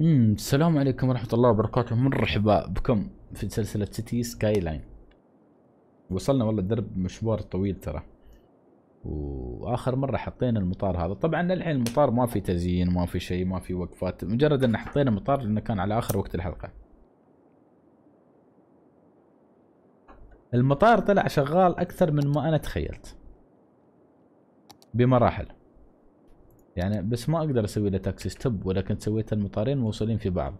امم السلام عليكم ورحمة الله وبركاته مرحبا بكم في سلسلة سيتي سكاي لاين وصلنا والله الدرب مشوار طويل ترى واخر مرة حطينا المطار هذا طبعا الحين المطار ما في تزيين ما في شيء ما في وقفات مجرد ان حطينا مطار لانه كان على اخر وقت الحلقة المطار طلع شغال اكثر من ما انا تخيلت بمراحل يعني بس ما اقدر اسوي له تاكسي ستوب ولكن سويت المطارين موصولين في بعض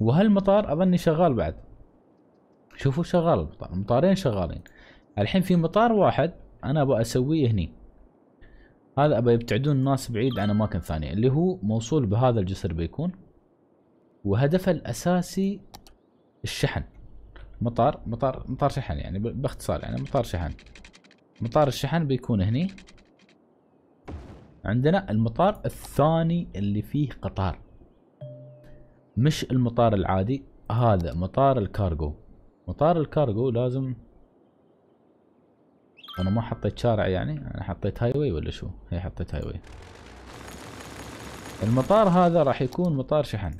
وهالمطار اظني شغال بعد شوفوا شغال المطار المطارين شغالين الحين في مطار واحد انا ابغى اسويه هني هذا ابى يبتعدون الناس بعيد عن اماكن ثانيه اللي هو موصول بهذا الجسر بيكون وهدفه الاساسي الشحن مطار مطار مطار شحن يعني باختصار يعني مطار شحن مطار الشحن بيكون هني عندنا المطار الثاني اللي فيه قطار مش المطار العادي هذا مطار الكارغو مطار الكارغو لازم انا ما حطيت شارع يعني انا حطيت هاي واي ولا شو هي حطيت هاي واي المطار هذا راح يكون مطار شحن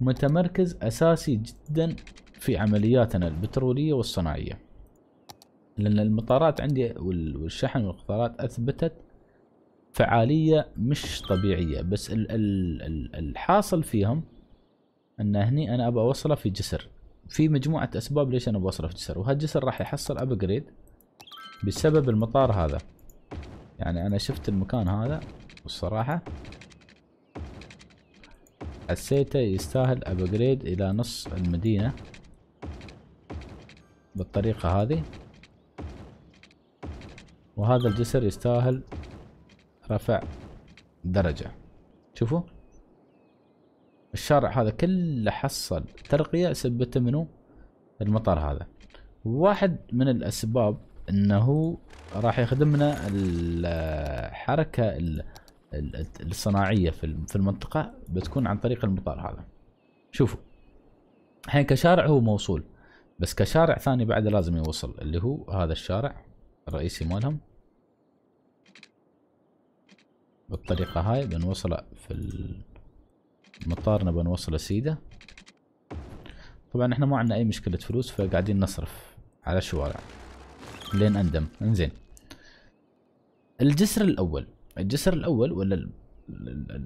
متمركز اساسي جدا في عملياتنا البترولية والصناعية لأن المطارات عندي والشحن والقطارات أثبتت فعاليه مش طبيعيه بس ال ال ال الحاصل فيهم ان هني انا ابى اوصله في جسر في مجموعه اسباب ليش انا بوصله في جسر وهالجسر راح يحصل ابجريد بسبب المطار هذا يعني انا شفت المكان هذا والصراحه حسيته يستاهل ابجريد الى نص المدينه بالطريقه هذه وهذا الجسر يستاهل رفع درجة شوفوا الشارع هذا كله حصل ترقية سبته منو المطار هذا واحد من الأسباب أنه راح يخدمنا الحركة الصناعية في المنطقة بتكون عن طريق المطار هذا شوفوا الحين كشارع هو موصول بس كشارع ثاني بعد لازم يوصل اللي هو هذا الشارع الرئيسي مالهم بالطريقة هاي بنوصله في المطار نبغى نوصله سيدة طبعا احنا ما عندنا اي مشكلة فلوس فقاعدين نصرف على الشوارع لين اندم انزين الجسر الاول الجسر الاول ولا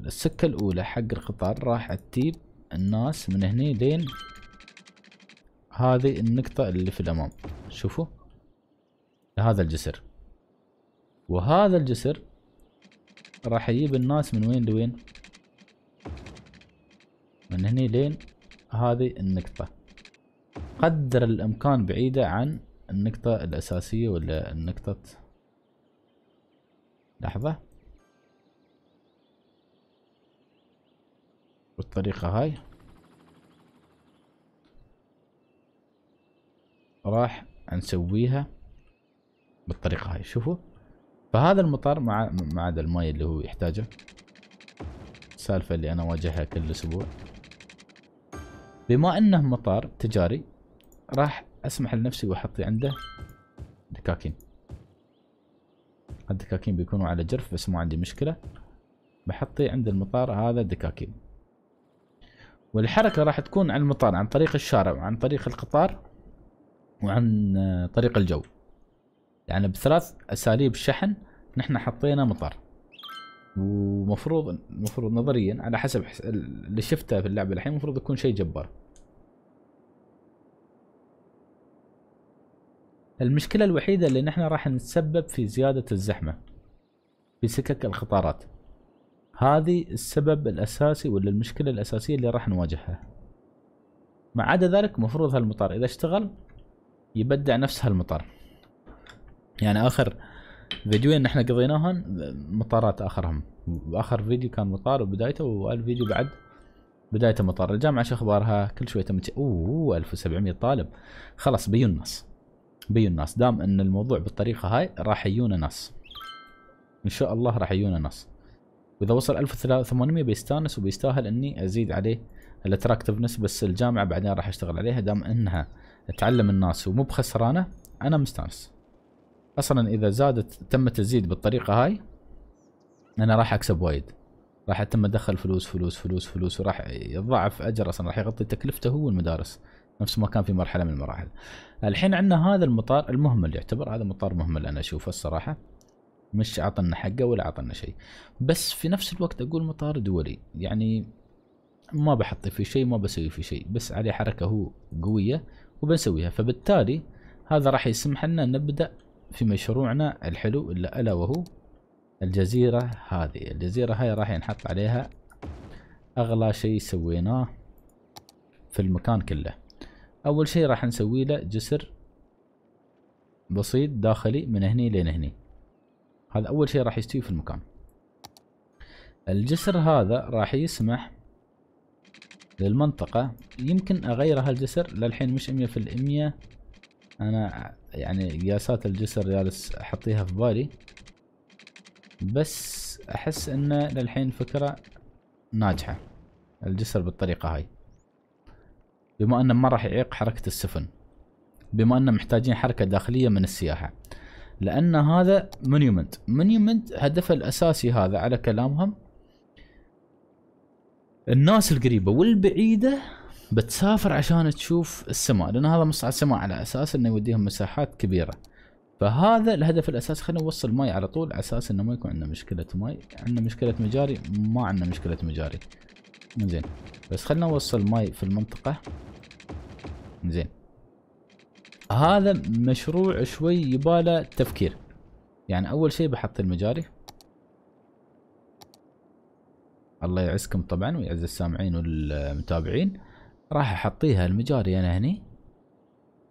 السكة الاولى حق القطار راح تجيب الناس من هني لين هذه النقطة اللي في الامام شوفوا هذا الجسر وهذا الجسر راح اجيب الناس من وين لوين من هني لين هذه النقطة قدر الامكان بعيدة عن النقطة الاساسية ولا النقطة لحظة بالطريقة هاي راح نسويها بالطريقة هاي شوفوا فهذا المطر مع ما هذا الماي اللي هو يحتاجه السالفه اللي انا اواجهها كل اسبوع بما انه مطار تجاري راح اسمح لنفسي واحط عنده دكاكين الدكاكين بيكونوا على جرف بس ما عندي مشكله بحطي عند المطار هذا دكاكين والحركه راح تكون عن المطار عن طريق الشارع وعن طريق القطار وعن طريق الجو يعني بثلاث اساليب شحن نحن حطينا مطر ومفروض المفروض نظريا على حسب اللي شفته في اللعبه الحين المفروض يكون شيء جبار المشكله الوحيده اللي نحن راح نتسبب في زياده الزحمه في سكك القطارات هذه السبب الاساسي ولا المشكله الاساسيه اللي راح نواجهها ما عدا ذلك مفروض هالمطار اذا اشتغل يبدع نفس هالمطار يعني اخر فيديوين احنا قضيناهم مطارات اخرهم اخر فيديو كان مطار وبدايته والفيديو بعد بدايته مطار الجامعه شو اخبارها كل شويه تمت... اوه 1700 طالب خلاص بيون ناس بيون ناس دام ان الموضوع بالطريقه هاي راح يجونا ناس ان شاء الله راح يجونا ناس واذا وصل 1800 بيستانس وبيستاهل اني ازيد عليه الاتراكتفنس بس الجامعه بعدين راح اشتغل عليها دام انها تعلم الناس ومو بخسرانه انا مستانس اصلا اذا زادت تم تزيد بالطريقه هاي انا راح اكسب وايد راح اتم ادخل فلوس فلوس فلوس فلوس وراح يتضاعف اجر اصلا راح يغطي تكلفته هو المدارس نفس ما كان في مرحله من المراحل الحين عندنا هذا المطار المهمل يعتبر هذا مطار مهمل انا اشوفه الصراحه مش عطنا حقه ولا عطنا شيء بس في نفس الوقت اقول مطار دولي يعني ما بحط فيه شيء ما بسوي فيه شيء بس عليه حركه هو قويه وبنسويها فبالتالي هذا راح يسمح لنا نبدا في مشروعنا الحلو إلا ألا وهو الجزيرة هذه الجزيرة هاي راح ينحط عليها أغلى شيء سويناه في المكان كله أول شيء راح نسوي له جسر بسيط داخلي من هني لين هني هذا أول شيء راح يستوي في المكان الجسر هذا راح يسمح للمنطقة يمكن أغير هالجسر للحين مش مية في المية انا يعني قياسات الجسر جالس احطيها في بالي بس احس انه للحين فكرة ناجحة الجسر بالطريقة هاي بما انه ما راح يعيق حركة السفن بما انه محتاجين حركة داخلية من السياحة لان هذا مونيومنت مونيومنت هدفه الاساسي هذا على كلامهم الناس القريبة والبعيدة بتسافر عشان تشوف السماء لان هذا مصعد سماء على اساس انه يوديهم مساحات كبيره فهذا الهدف الاساسي خلينا نوصل ماي على طول على اساس انه ما يكون عندنا مشكله ماي عندنا مشكله مجاري ما عندنا مشكله مجاري زين بس خلينا نوصل ماي في المنطقه زين هذا مشروع شوي يباله تفكير يعني اول شيء بحط المجاري الله يعزكم طبعا ويعز السامعين والمتابعين راح احطيها المجاري انا هني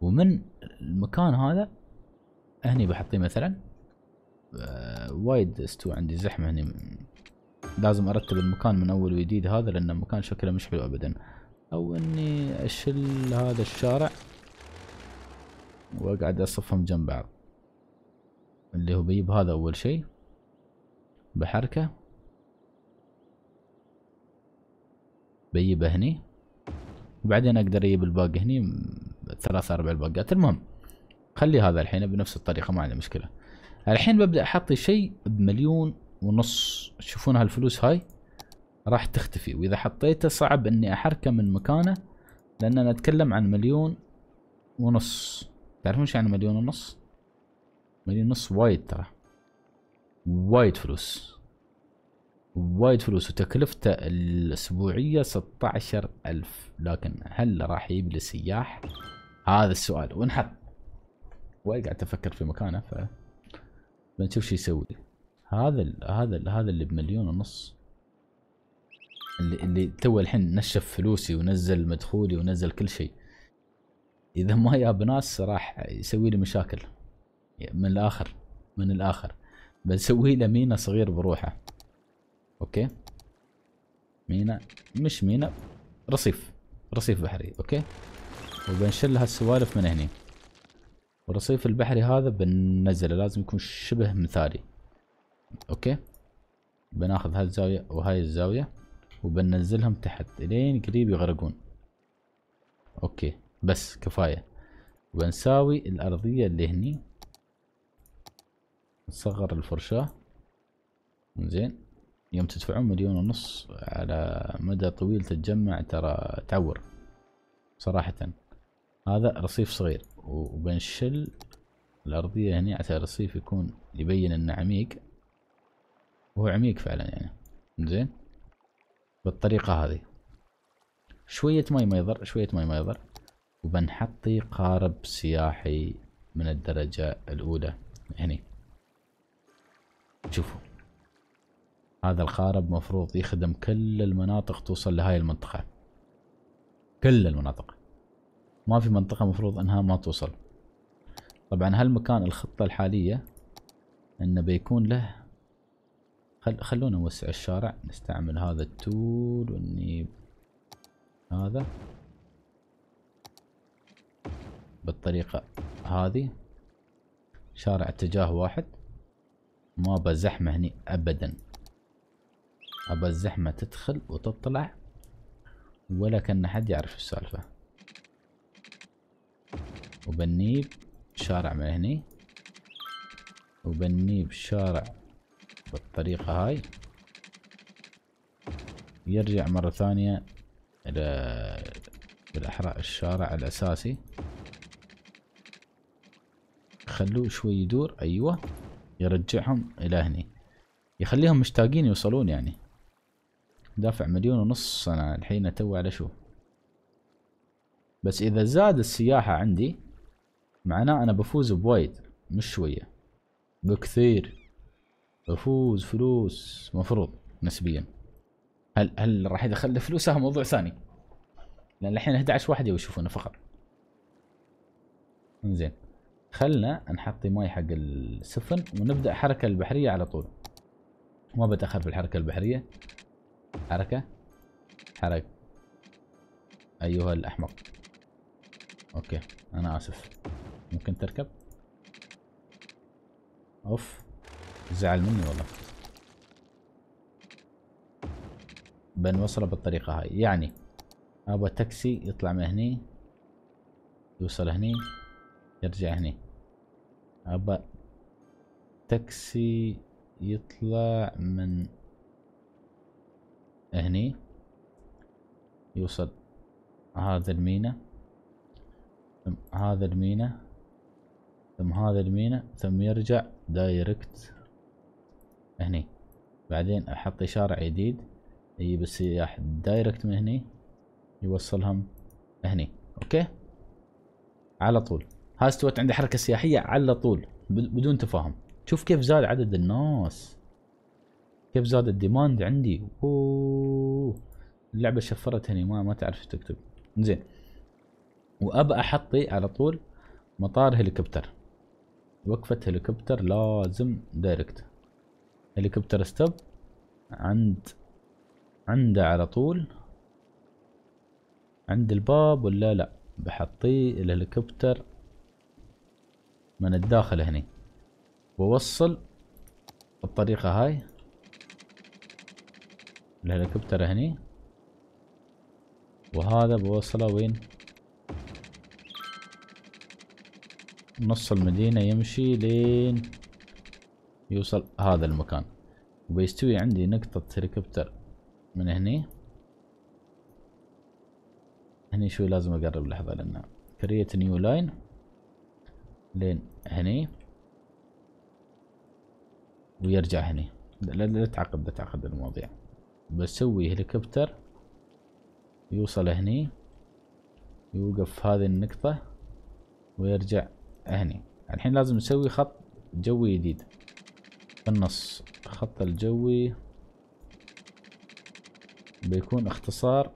ومن المكان هذا هني بحطيه مثلا آه، وايد استوى عندي زحمة هني لازم ارتب المكان من اول وجديد هذا لان المكان شكله مش حلو ابدا او اني اشل هذا الشارع واقعد اصفهم جنب بعض اللي هو بيجيب هذا اول شيء بحركة بيبه هني وبعدين اقدر اجيب الباقة هني ثلاث اربع باقات المهم خلي هذا الحين بنفس الطريقة ما عندي مشكلة الحين ببدأ احط شيء بمليون ونص تشوفون هالفلوس هاي راح تختفي واذا حطيته صعب اني احركه من مكانه لان انا اتكلم عن مليون ونص تعرفون ايش يعني مليون ونص مليون ونص وايد ترى وايد فلوس وايد فلوس وتكلفته الأسبوعية ألف لكن هل راح يجيب لي سياح؟ هذا السؤال ونحط وايد قاعد أفكر في مكانه ف بنشوف شو يسوي هذا ال هذا ال هذا اللي بمليون ونص اللي اللي تو الحين نشف فلوسي ونزل مدخولي ونزل كل شيء اذا ما جاب ناس راح يسوي لي مشاكل من الاخر من الاخر بسوي له مينا صغير بروحه اوكي ميناء مش ميناء رصيف رصيف بحري اوكي وبنشل هالسوالف من هني الرصيف البحري هذا بننزله لازم يكون شبه مثالي اوكي بناخذ هالزاوية وهاي الزاوية وبننزلهم تحت لين قريب يغرقون اوكي بس كفاية وبنساوي الارضية اللي هني نصغر الفرشاة زين يوم تدفعون مليون ونص على مدى طويل تتجمع ترى تعور صراحة هذا رصيف صغير وبنشل الأرضية هنا عشان الرصيف يكون يبين إنه عميق وهو عميق فعلا يعني زين بالطريقة هذه شوية ماي ما يضر شوية ماي ما يضر وبنحطي قارب سياحي من الدرجة الأولى هني شوفوا هذا الخارب مفروض يخدم كل المناطق توصل لهاي المنطقة كل المناطق ما في منطقة مفروض انها ما توصل طبعا هالمكان الخطة الحالية انه بيكون له خل... خلونا نوسع الشارع نستعمل هذا التول والنيب هذا بالطريقة هذه شارع اتجاه واحد ما بزحمة هني ابدا ابى الزحمة تدخل وتطلع ولا كان حد يعرف السالفة وبنيب شارع من هني وبنيب شارع بالطريقة هاي يرجع مرة ثانية إلى بالأحرى الشارع الأساسي خلوه شوي يدور أيوة يرجعهم إلى هني يخليهم مشتاقين يوصلون يعني دافع مليون ونص انا الحين تو على شو بس اذا زاد السياحة عندي معناه انا بفوز بوايد مش شوية بكثير بفوز فلوس مفروض نسبيا هل هل راح يدخل فلوس هذا موضوع ثاني لان الحين 11 واحد يشوفونه فقط انزين خلنا نحطي ماي حق السفن ونبدا الحركه البحريه على طول ما بتاخر في الحركه البحريه حركة حرك أيها الأحمق أوكي أنا آسف ممكن تركب أوف زعل مني والله بنوصله بالطريقة هاي يعني أبغى تاكسي يطلع من هني يوصل هني يرجع هني أبغى تاكسي يطلع من هني يوصل هذا المينا ثم هذا المينا ثم هذا المينا ثم يرجع دايركت هني بعدين احط شارع جديد يجيب السياح دايركت من هني يوصلهم هني اوكي على طول هاي استوت عندي حركة سياحية على طول بدون تفاهم شوف كيف زاد عدد الناس كيف زاد الديماند عندي أوه. اللعبه شفرتني ما ما تعرف تكتب زين وابى احطي على طول مطار هليكوبتر وقفة هليكوبتر لازم دايركت هليكوبتر ستوب عند عنده على طول عند الباب ولا لا بحطي الهليكوبتر من الداخل هني ووصل بالطريقة هاي الهليكوبتر هني وهذا بوصله وين نص المدينة يمشي لين يوصل هذا المكان وبيستوي عندي نقطة هليكوبتر من هني هني شوي لازم اقرب لحظة لانه كريت نيو لاين لين هني ويرجع هني لا, لا تعقد لا تعقد المواضيع بسوي هليكوبتر يوصل هني يوقف في هذه النقطة ويرجع هني الحين لازم نسوي خط جوي جديد في النص الخط الجوي بيكون اختصار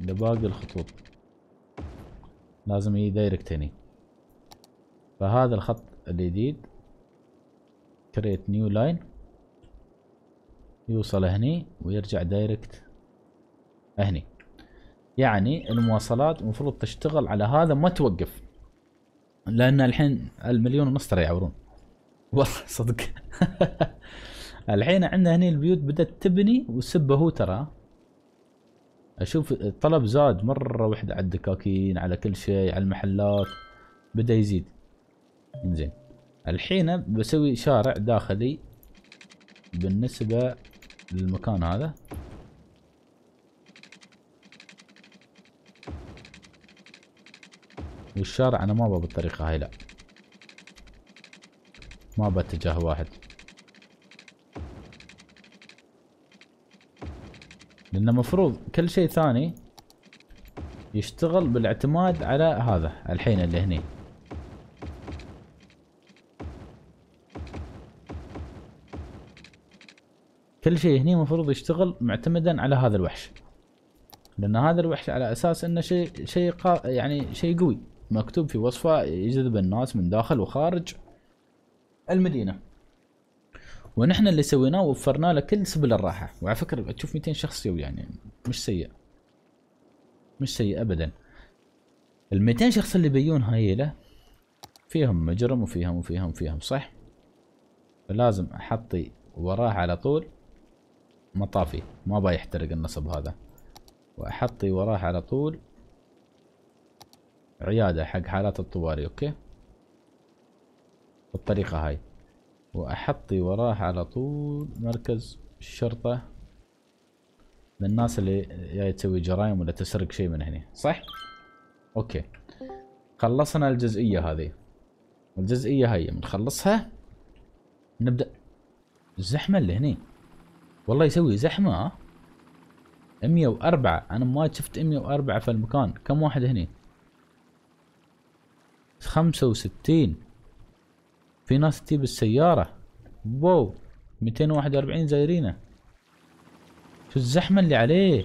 لباقي الخطوط لازم يجي دايركت هني فهذا الخط الجديد كريت نيو لاين يوصل هني ويرجع دايركت هني يعني المواصلات المفروض تشتغل على هذا ما توقف لان الحين المليون ونص ترى يعورون والله صدق الحين عندنا هنا البيوت بدات تبني وسبه هو ترى اشوف الطلب زاد مره واحده على الدكاكين على كل شيء على المحلات بدا يزيد انزين الحين بسوي شارع داخلي بالنسبه للمكان هذا والشارع انا ما بالطريقة هاي لا ما باتجاه واحد لان مفروض كل شيء ثاني يشتغل بالاعتماد على هذا الحين اللي هني كل شيء هني مفروض يشتغل معتمدا على هذا الوحش لان هذا الوحش على اساس انه شيء شيء يعني شيء قوي مكتوب في وصفه يجذب الناس من داخل وخارج المدينه ونحن اللي سويناه وفرنا له كل سبل الراحه وعلى فكره تشوف 200 شخص يو يعني مش سيء مش سيء ابدا ال 200 شخص اللي هاي هايله فيهم مجرم وفيهم وفيهم وفيهم صح فلازم احطي وراه على طول مطافي ما بايحترق النصب هذا واحطي وراه على طول عيادة حق حالات الطوارئ اوكي بالطريقة هاي واحطي وراه على طول مركز الشرطة للناس اللي جاي تسوي جرائم ولا تسرق شيء من هنا صح؟ اوكي خلصنا الجزئية هذه الجزئية هاي بنخلصها نبدأ الزحمة اللي هني والله يسوي زحمة 104 انا ما شفت 104 في المكان كم واحد هني 65 في ناس تجيب السيارة واو 241 زايرينه شو الزحمة اللي عليه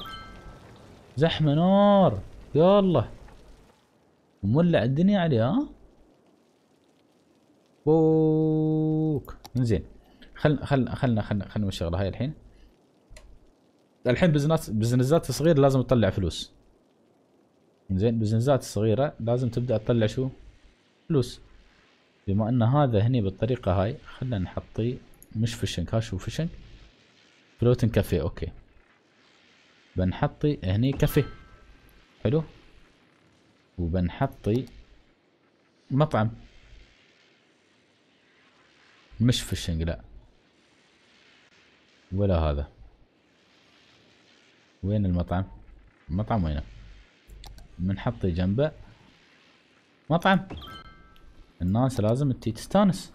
زحمة نار يلا مولع الدنيا عليه ها بوك زين خل خل خلنا خلنا خلنا الشغله هاي الحين الحين بزنس بزنسات صغيره لازم تطلع فلوس زين بزنسات صغيره لازم تبدا تطلع شو فلوس بما ان هذا هني بالطريقه هاي خلينا نحطي مش فيشنج ها شو فيشنج فلوتن كافيه اوكي بنحطي هني كافيه حلو وبنحطي مطعم مش فيشنج لا ولا هذا وين المطعم المطعم وينه بنحطي جنبه مطعم الناس لازم تي تستانس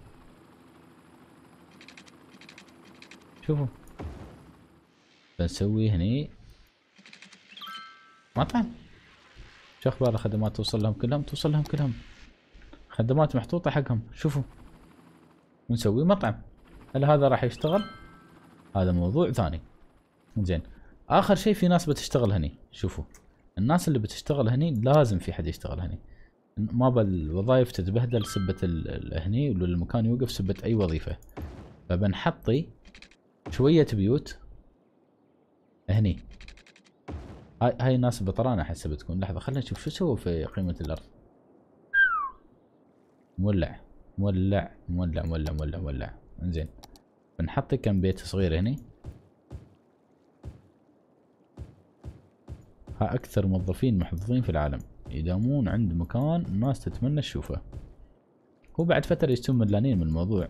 شوفوا بنسوي هني مطعم شو اخبار الخدمات توصل لهم كلهم توصل لهم كلهم خدمات محطوطة حقهم شوفوا ونسوي مطعم هل هذا راح يشتغل هذا موضوع ثاني زين اخر شيء في ناس بتشتغل هني شوفوا الناس اللي بتشتغل هني لازم في حد يشتغل هني ما الوظائف تتبهدل سبة هني ولا المكان يوقف سبة اي وظيفة فبنحطي شوية بيوت هني هاي هاي ناس بطرانة احس بتكون لحظة خلينا نشوف شو سووا في قيمة الارض مولع مولع مولع مولع مولع مولع انزين بنحط كم بيت صغير هني ها اكثر موظفين محظوظين في العالم يداومون عند مكان الناس تتمنى تشوفه وبعد فترة يشتم ملانين من الموضوع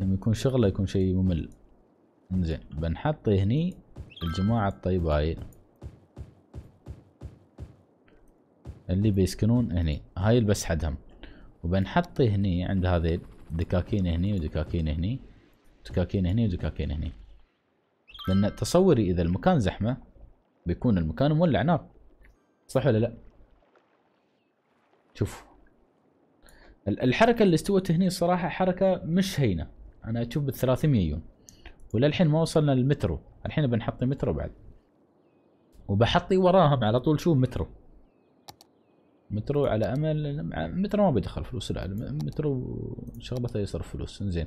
لما يكون شغله يكون شيء ممل انزين بنحط هني الجماعة الطيبة هاي اللي بيسكنون هني هاي البس حدهم وبنحط هني عند هذي دكاكين هني ودكاكين هني دكاكين هني ودكاكين هني لان تصوري اذا المكان زحمة بيكون المكان مولع نار صح ولا لا شوف الحركة اللي استوت هني الصراحة حركة مش هينة انا اشوف بال 300 يوم وللحين ما وصلنا للمترو الحين بنحط مترو بعد وبحطي وراهم على طول شو مترو مترو على امل مترو ما بيدخل فلوس لا مترو شغلته يصرف فلوس زين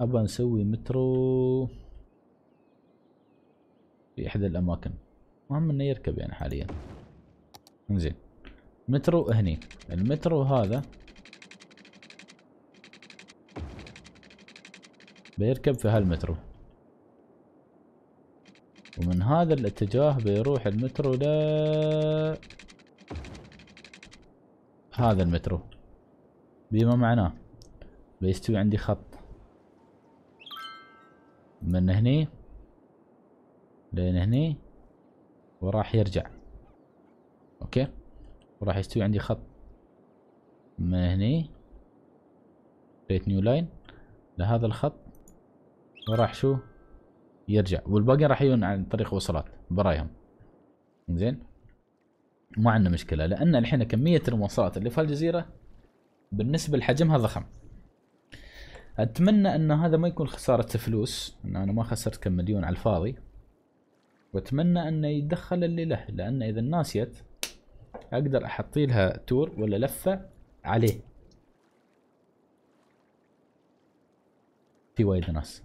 ابى نسوي مترو في احدى الاماكن المهم انه يركب يعني حاليا انزين مترو هني المترو هذا بيركب في هالمترو ومن هذا الاتجاه بيروح المترو ل هذا المترو بما معناه بيستوي عندي خط من هني لين هني وراح يرجع اوكي وراح يستوي عندي خط من هني بيت نيو لاين لهذا الخط وراح شو يرجع والباقي راح يجون عن طريق وصلات برايهم زين ما عندنا مشكلة لأن الحين كمية المواصلات اللي في هالجزيرة بالنسبة لحجمها ضخم أتمنى أن هذا ما يكون خسارة فلوس أن أنا ما خسرت كم مليون على الفاضي واتمنى انه يتدخل اللي له لان اذا ناسيت اقدر احطي لها تور ولا لفه عليه في وايد ناس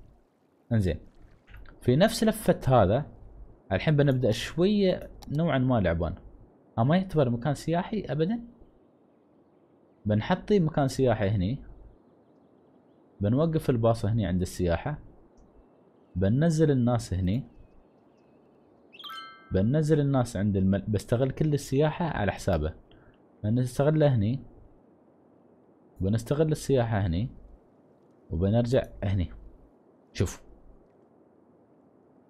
انزين في نفس لفه هذا الحين بنبدا شويه نوعا ما لعبان اما ما يعتبر مكان سياحي ابدا بنحطي مكان سياحي هني بنوقف الباص هني عند السياحه بننزل الناس هني بنزل الناس عند المل... بستغل كل السياحة على حسابه بنستغله هني بنستغل السياحة هني وبنرجع هني شوف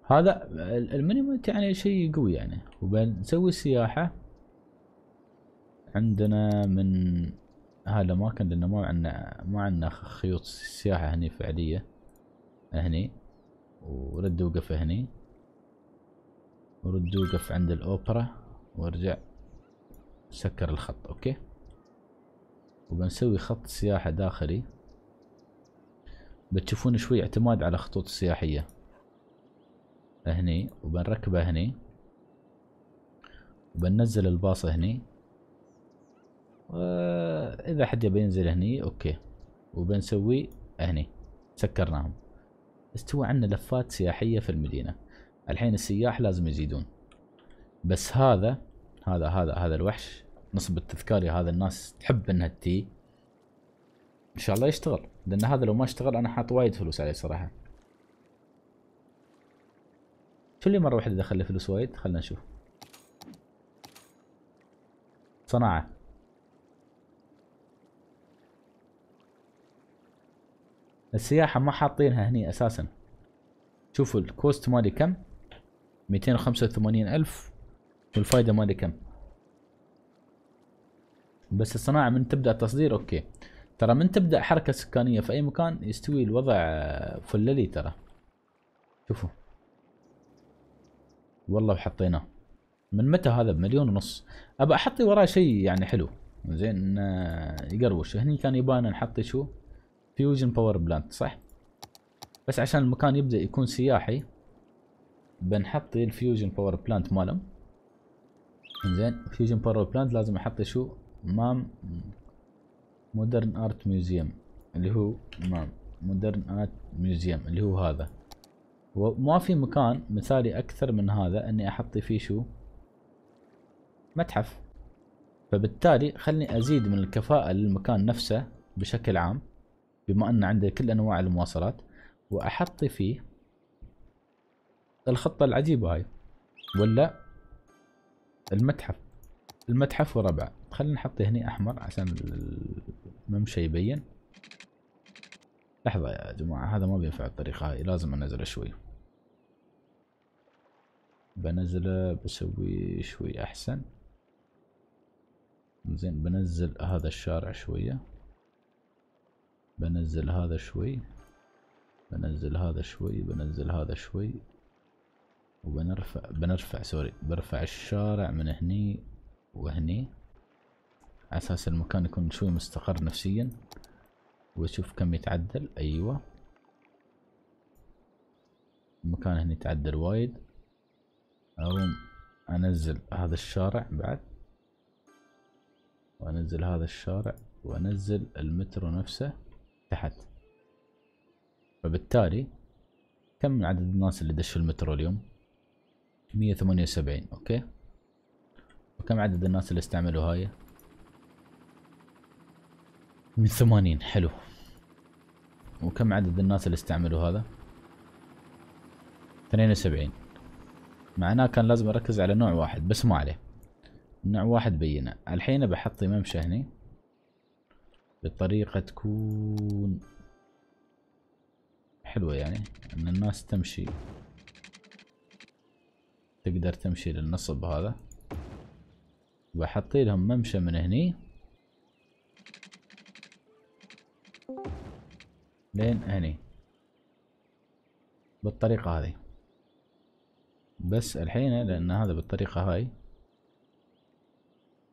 هذا المينيمنت يعني شيء قوي يعني وبنسوي سياحة عندنا من الأماكن لأن ما عندنا ما عندنا خيوط سياحة هني فعلية هني ورد وقف هني ورد وقف عند الاوبرا وارجع سكر الخط اوكي وبنسوي خط سياحة داخلي بتشوفون شوي اعتماد على خطوط السياحية هني وبنركبه هني وبننزل الباص هني اذا حد يبي ينزل هني اوكي وبنسوي هني سكرناهم استوى عندنا لفات سياحية في المدينة الحين السياح لازم يزيدون بس هذا هذا هذا هذا الوحش نصب التذكاري هذا الناس تحب انها تي ان شاء الله يشتغل لان هذا لو ما اشتغل انا حاط وايد فلوس عليه صراحه شو اللي مره واحده دخل لي فلوس وايد خلنا نشوف صناعه السياحه ما حاطينها هني اساسا شوفوا الكوست مالي كم 285 ألف والفايدة مالي كم بس الصناعة من تبدأ تصدير أوكي ترى من تبدأ حركة سكانية في أي مكان يستوي الوضع آه، فللي ترى شوفوا والله حطيناه من متى هذا بمليون ونص ابى احطي وراه شيء يعني حلو زين آه، يقروش هني كان يبانا نحط شو فيوجن باور بلانت صح بس عشان المكان يبدا يكون سياحي بنحط الفيوجن باور بلانت مالهم انزين فيوجن باور بلانت لازم احط شو مام مودرن ارت ميوزيوم اللي هو مام مودرن ارت ميوزيوم اللي هو هذا وما في مكان مثالي اكثر من هذا اني احط فيه شو متحف فبالتالي خلني ازيد من الكفاءة للمكان نفسه بشكل عام بما ان عنده كل انواع المواصلات واحط فيه الخطة العجيبة هاي ولا المتحف المتحف وربع خلينا نحط هنا احمر عشان الممشى يبين لحظة يا جماعة هذا ما بينفع الطريقة هاي لازم انزله شوي بنزله بسوي شوي احسن زين بنزل هذا الشارع شوية بنزل هذا شوي بنزل هذا شوي بنزل هذا شوي وبنرفع بنرفع سوري برفع الشارع من هني وهني على اساس المكان يكون شوي مستقر نفسيا واشوف كم يتعدل ايوه المكان هني يتعدل وايد اقوم انزل هذا الشارع بعد وانزل هذا الشارع وانزل المترو نفسه تحت فبالتالي كم عدد الناس اللي دشوا المترو اليوم 178 اوكي وكم عدد الناس اللي استعملوا هاي 180 حلو وكم عدد الناس اللي استعملوا هذا 72 معناه كان لازم اركز على نوع واحد بس ما عليه نوع واحد بينه الحين بحط ممشى هني بطريقة تكون حلوة يعني ان الناس تمشي تقدر تمشي للنصب هذا بحطي لهم ممشى من هني لين هني بالطريقة هذه بس الحين لأن هذا بالطريقة هاي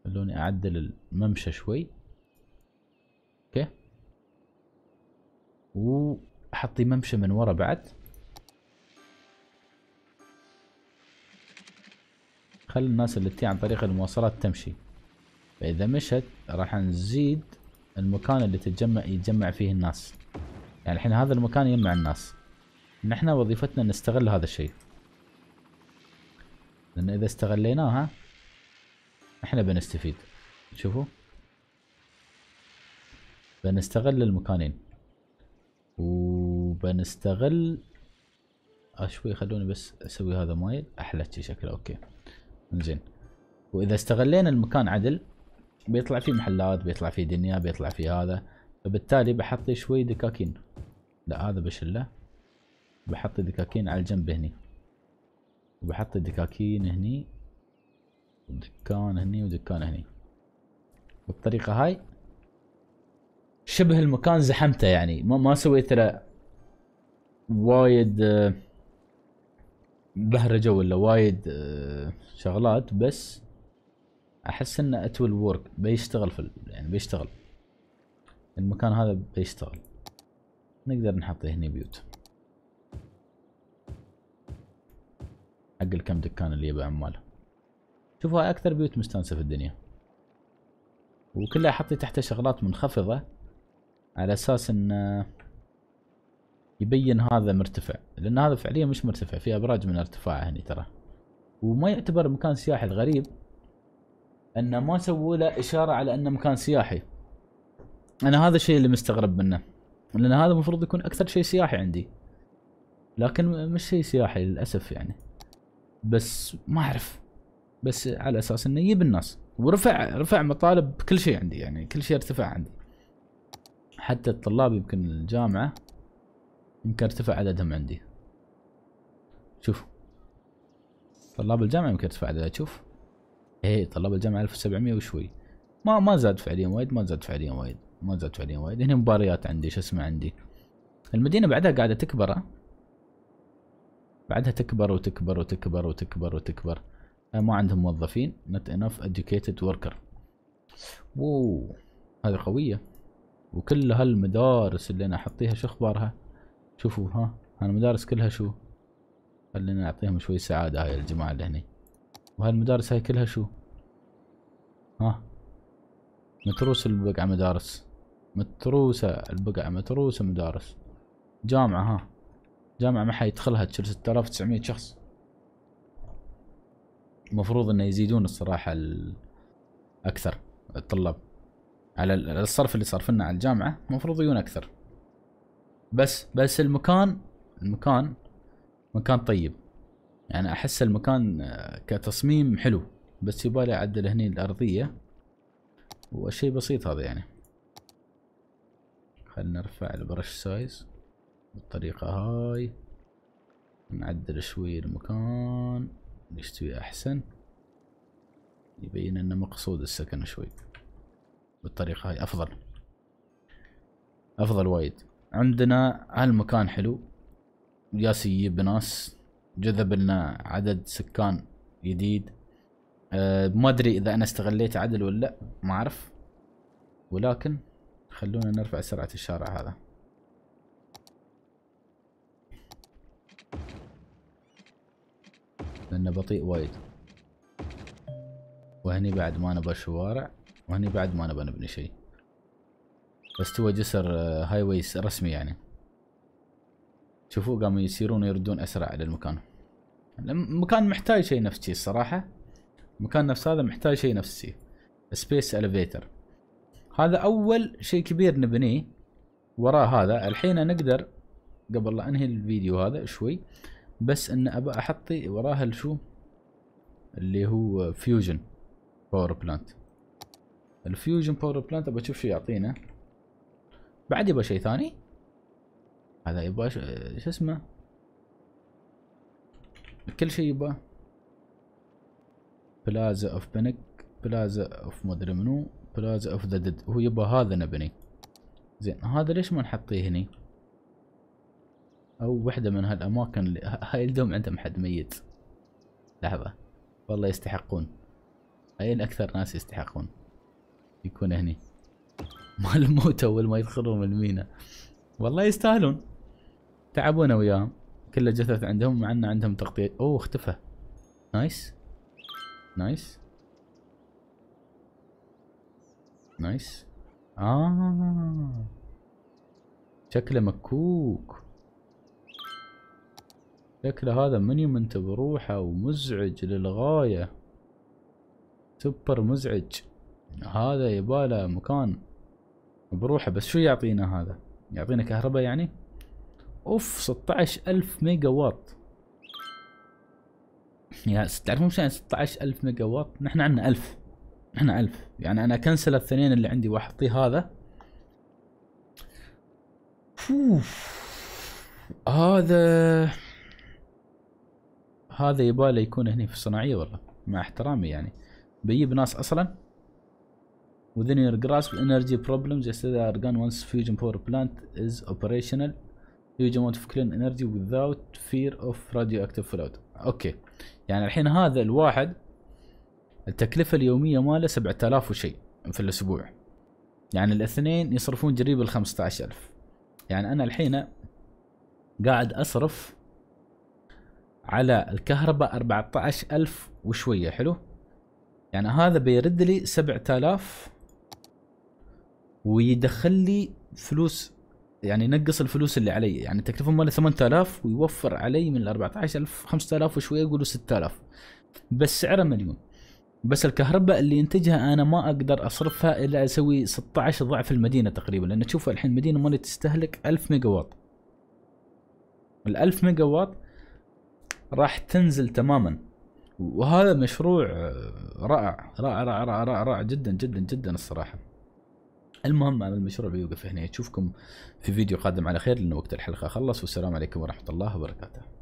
خلوني أعدل الممشى شوي اوكي وحطي ممشى من ورا بعد خلي الناس اللي تي عن طريق المواصلات تمشي فاذا مشت راح نزيد المكان اللي تتجمع يتجمع فيه الناس يعني الحين هذا المكان يجمع الناس نحن وظيفتنا نستغل هذا الشيء لان اذا استغليناها احنا بنستفيد شوفوا بنستغل المكانين وبنستغل اشوي آه، خلوني بس اسوي هذا مايل احلى شكله اوكي زين واذا استغلينا المكان عدل بيطلع فيه محلات بيطلع فيه دنيا بيطلع فيه هذا فبالتالي بحط شوي دكاكين لا هذا بشله بحط دكاكين على الجنب هني وبحط دكاكين هني ودكان هني ودكان هني بالطريقه هاي شبه المكان زحمته يعني ما ما سويت له وايد آه، بهرجه ولا وايد آه، شغلات بس احس انه ات ويل ورك بيشتغل في يعني بيشتغل المكان هذا بيشتغل نقدر نحط هنا بيوت حق الكم دكان اللي يبيع عمال شوف هاي اكثر بيوت مستانسه في الدنيا وكلها حطي تحت شغلات منخفضه على اساس انه يبين هذا مرتفع لان هذا فعليا مش مرتفع في ابراج من ارتفاعه هني ترى وما يعتبر مكان سياحي الغريب انه ما سووا له اشاره على انه مكان سياحي انا هذا الشيء اللي مستغرب منه لان هذا المفروض يكون اكثر شيء سياحي عندي لكن مش شيء سياحي للاسف يعني بس ما اعرف بس على اساس انه يجيب الناس ورفع رفع مطالب كل شيء عندي يعني كل شيء ارتفع عندي حتى الطلاب يمكن الجامعه يمكن ارتفع عددهم عندي شوف طلاب الجامعة يمكن ارتفع عددها شوف ايه طلاب الجامعة 1700 وشوي ما ما زاد فعليا وايد ما زاد فعليا وايد ما زاد فعليا وايد هنا مباريات عندي شو اسمه عندي المدينة بعدها قاعدة تكبر بعدها تكبر وتكبر وتكبر وتكبر وتكبر أه، ما عندهم موظفين not enough educated worker ووو هذه قوية وكل هالمدارس اللي انا احطيها شو اخبارها؟ شوفوا ها هالمدارس كلها شو خلينا نعطيهم شوي سعادة هاي الجماعة اللي هني وهالمدارس هاي كلها شو ها متروس البقعة مدارس متروسة البقعة متروسة مدارس جامعة ها جامعة ما حيدخلها تشيل 6900 شخص المفروض انه يزيدون الصراحة اكثر الطلاب على الصرف اللي صرفنا على الجامعة المفروض يجون اكثر بس بس المكان المكان مكان طيب يعني احس المكان آه، كتصميم حلو بس يبالي اعدل هني الارضيه وشيء بسيط هذا يعني خلنا نرفع البرش سايز بالطريقه هاي نعدل شوي المكان يستوي احسن يبين انه مقصود السكن شوي بالطريقه هاي افضل افضل وايد عندنا هالمكان حلو جالس يجيب ناس جذب لنا عدد سكان جديد أه ما ادري اذا انا استغليت عدل ولا لا ما اعرف ولكن خلونا نرفع سرعة الشارع هذا لانه بطيء وايد وهني بعد ما نبى شوارع وهني بعد ما نبى نبني شيء بس هو جسر هاي آه، ويز رسمي يعني شوفوا قاموا يسيرون يردون اسرع للمكان المكان محتاج شيء نفسي الصراحه المكان نفس هذا محتاج شيء نفسي سبيس الفيتر هذا اول شيء كبير نبنيه وراه هذا الحين نقدر قبل لا انهي الفيديو هذا شوي بس ان ابى احطي وراها شو اللي هو فيوجن باور بلانت الفيوجن باور بلانت ابى اشوف شو يعطينا بعد يبغى شيء ثاني هذا يبغى شو اسمه كل شيء يبغى بلازا اوف بنك بلازا اوف مدري منو بلازا اوف ذا ديد هو يبغى هذا نبني زين هذا ليش ما نحطيه هني او وحده من هالاماكن اللي هاي الدوم عندهم حد ميت لحظه والله يستحقون هاي اكثر ناس يستحقون يكون هني مال الموت اول ما يدخلون المينا والله يستاهلون تعبونا وياهم كله جثث عندهم مع ان عندهم تغطيه اوه اختفى نايس نايس نايس آه شكله مكوك شكله هذا من يمنت بروحه ومزعج للغاية سوبر مزعج هذا يباله مكان بروحه بس شو يعطينا هذا يعطينا كهرباء يعني اوف 16000 ميجا وات يا تعرفون شو يعني 16000 ميجا وات نحن عندنا 1000 نحن 1000 يعني انا اكنسل الاثنين اللي عندي واحطيه هذا اوف هذا هذا يباله يكون هني في الصناعيه والله مع احترامي يعني بيجيب ناس اصلا within your grasp energy problems yesterday are gone once fusion power plant is operational huge amount of clean energy without fear of radioactive fallout اوكي يعني الحين هذا الواحد التكلفة اليومية ماله 7000 وشيء في الاسبوع يعني الاثنين يصرفون قريب ال 15000 يعني انا الحين قاعد اصرف على الكهرباء 14000 وشوية حلو يعني هذا بيرد لي 7000 ويدخل لي فلوس يعني ينقص الفلوس اللي علي يعني التكلفه مالي 8000 ويوفر علي من ال 14000 5000 وشويه يقولوا 6000 بس سعره مليون بس الكهرباء اللي ينتجها انا ما اقدر اصرفها الا اسوي 16 ضعف المدينه تقريبا لان تشوف الحين المدينه مالي تستهلك 1000 ميجا واط ال 1000 ميجا واط راح تنزل تماما وهذا مشروع رائع رائع رائع رائع, رائع جدا جدا جدا الصراحه المهم المشروع بيوقف هنا تشوفكم في فيديو قادم على خير لأن وقت الحلقة خلص والسلام عليكم ورحمة الله وبركاته